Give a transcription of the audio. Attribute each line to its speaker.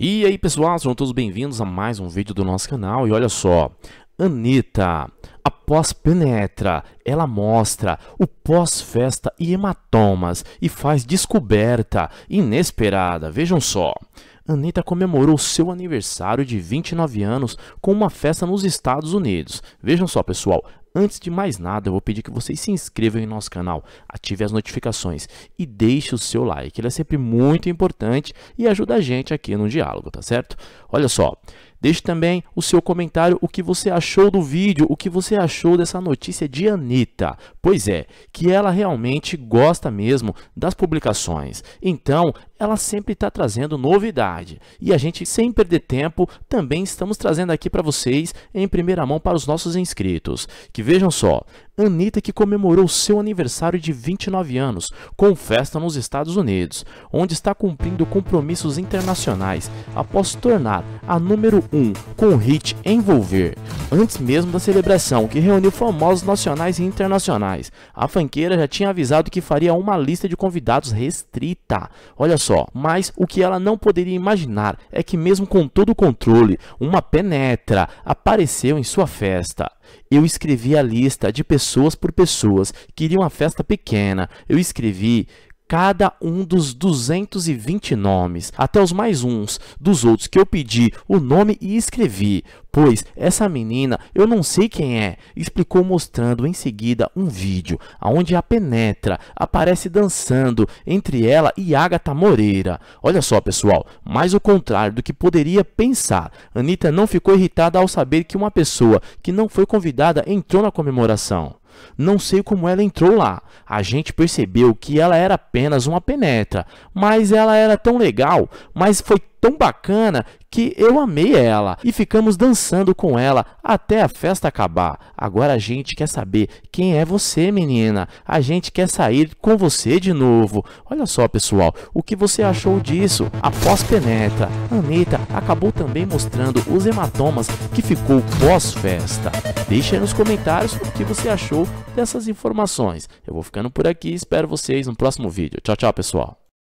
Speaker 1: E aí pessoal, sejam todos bem-vindos a mais um vídeo do nosso canal e olha só, Anitta, após penetra, ela mostra o pós-festa e hematomas e faz descoberta inesperada, vejam só. Anitta comemorou seu aniversário de 29 anos com uma festa nos Estados Unidos. Vejam só, pessoal, Antes de mais nada, eu vou pedir que vocês se inscrevam em nosso canal, ative as notificações e deixe o seu like. Ele é sempre muito importante e ajuda a gente aqui no diálogo, tá certo? Olha só, Deixe também o seu comentário, o que você achou do vídeo, o que você achou dessa notícia de Anitta. Pois é, que ela realmente gosta mesmo das publicações. Então, ela sempre está trazendo novidade. E a gente, sem perder tempo, também estamos trazendo aqui para vocês, em primeira mão, para os nossos inscritos. Que vejam só, Anitta que comemorou seu aniversário de 29 anos com festa nos Estados Unidos, onde está cumprindo compromissos internacionais após tornar a número 1 com o hit Envolver, antes mesmo da celebração que reuniu famosos nacionais e internacionais. A fanqueira já tinha avisado que faria uma lista de convidados restrita. Olha só, mas o que ela não poderia imaginar é que mesmo com todo o controle, uma penetra apareceu em sua festa. Eu escrevi a lista de pessoas pessoas por pessoas, queria uma festa pequena. Eu escrevi cada um dos 220 nomes, até os mais uns dos outros que eu pedi o nome e escrevi, pois essa menina eu não sei quem é, explicou mostrando em seguida um vídeo aonde a penetra aparece dançando entre ela e Agatha Moreira. Olha só, pessoal, mais o contrário do que poderia pensar. Anitta não ficou irritada ao saber que uma pessoa que não foi convidada entrou na comemoração. Não sei como ela entrou lá. A gente percebeu que ela era apenas uma penetra, mas ela era tão legal, mas foi tão bacana que eu amei ela e ficamos dançando com ela até a festa acabar. Agora a gente quer saber quem é você, menina. A gente quer sair com você de novo. Olha só, pessoal, o que você achou disso? Após penetra, Anitta acabou também mostrando os hematomas que ficou pós-festa. Deixa aí nos comentários o que você achou dessas informações. Eu vou ficando por aqui e espero vocês no próximo vídeo. Tchau, tchau, pessoal.